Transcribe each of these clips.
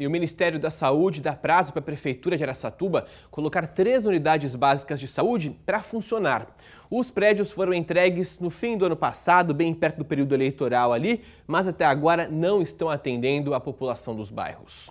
e o Ministério da Saúde dá prazo para a Prefeitura de Araçatuba colocar três unidades básicas de saúde para funcionar. Os prédios foram entregues no fim do ano passado, bem perto do período eleitoral ali, mas até agora não estão atendendo a população dos bairros.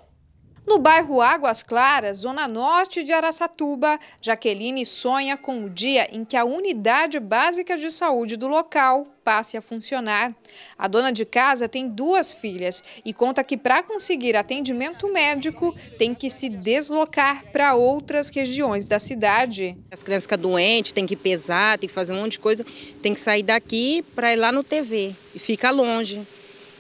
No bairro Águas Claras, zona norte de Araçatuba, Jaqueline sonha com o dia em que a unidade básica de saúde do local passe a funcionar. A dona de casa tem duas filhas e conta que para conseguir atendimento médico tem que se deslocar para outras regiões da cidade. As crianças ficam doentes, tem que pesar, tem que fazer um monte de coisa, tem que sair daqui para ir lá no TV e fica longe.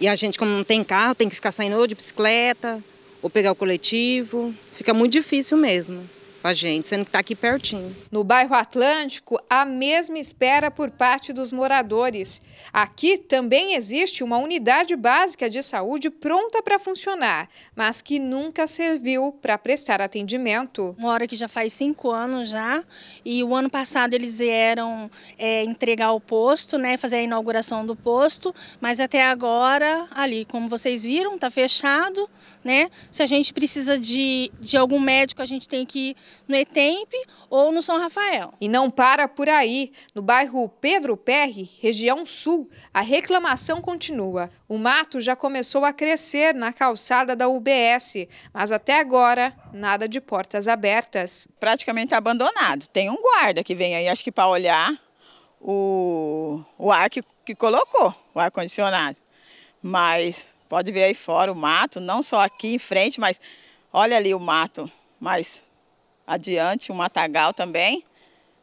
E a gente, como não tem carro, tem que ficar saindo de bicicleta, ou pegar o coletivo. Fica muito difícil mesmo para a gente, sendo que está aqui pertinho. No bairro Atlântico, a mesma espera por parte dos moradores. Aqui também existe uma unidade básica de saúde pronta para funcionar, mas que nunca serviu para prestar atendimento. hora que já faz cinco anos já e o ano passado eles vieram é, entregar o posto, né, fazer a inauguração do posto, mas até agora ali, como vocês viram, está fechado, né? Se a gente precisa de, de algum médico, a gente tem que no ETEMP ou no São Rafael. E não para por aí. No bairro Pedro Perry, região sul, a reclamação continua. O mato já começou a crescer na calçada da UBS, mas até agora nada de portas abertas. Praticamente abandonado. Tem um guarda que vem aí, acho que para olhar o, o ar que, que colocou, o ar-condicionado. Mas pode ver aí fora o mato, não só aqui em frente, mas olha ali o mato. Mas adiante, o matagal também.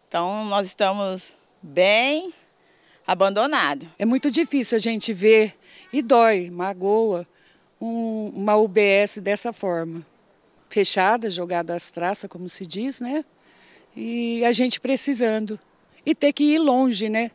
Então nós estamos bem abandonados. É muito difícil a gente ver e dói, magoa, um, uma UBS dessa forma. Fechada, jogada às traças, como se diz, né? E a gente precisando. E ter que ir longe, né?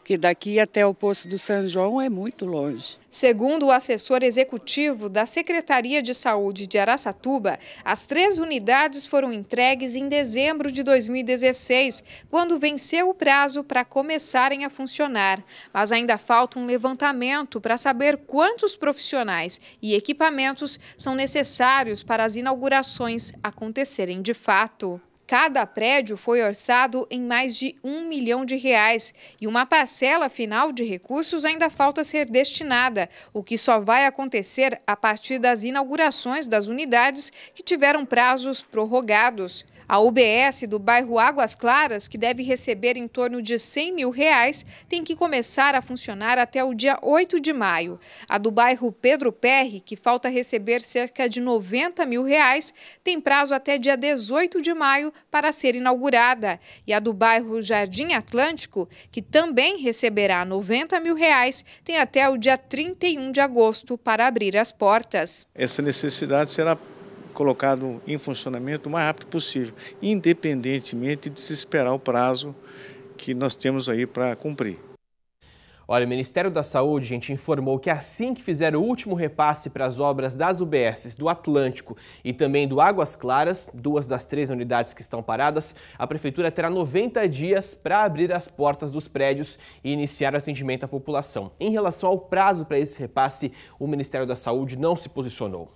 porque daqui até o Poço do São João é muito longe. Segundo o assessor executivo da Secretaria de Saúde de Araçatuba, as três unidades foram entregues em dezembro de 2016, quando venceu o prazo para começarem a funcionar. Mas ainda falta um levantamento para saber quantos profissionais e equipamentos são necessários para as inaugurações acontecerem de fato. Cada prédio foi orçado em mais de um milhão de reais e uma parcela final de recursos ainda falta ser destinada, o que só vai acontecer a partir das inaugurações das unidades que tiveram prazos prorrogados. A UBS do bairro Águas Claras, que deve receber em torno de 100 mil reais, tem que começar a funcionar até o dia 8 de maio. A do bairro Pedro Perry, que falta receber cerca de 90 mil reais, tem prazo até dia 18 de maio para ser inaugurada. E a do bairro Jardim Atlântico, que também receberá 90 mil reais, tem até o dia 31 de agosto para abrir as portas. Essa necessidade será colocado em funcionamento o mais rápido possível, independentemente de se esperar o prazo que nós temos aí para cumprir. Olha, o Ministério da Saúde, gente, informou que assim que fizer o último repasse para as obras das UBSs do Atlântico e também do Águas Claras, duas das três unidades que estão paradas, a Prefeitura terá 90 dias para abrir as portas dos prédios e iniciar o atendimento à população. Em relação ao prazo para esse repasse, o Ministério da Saúde não se posicionou.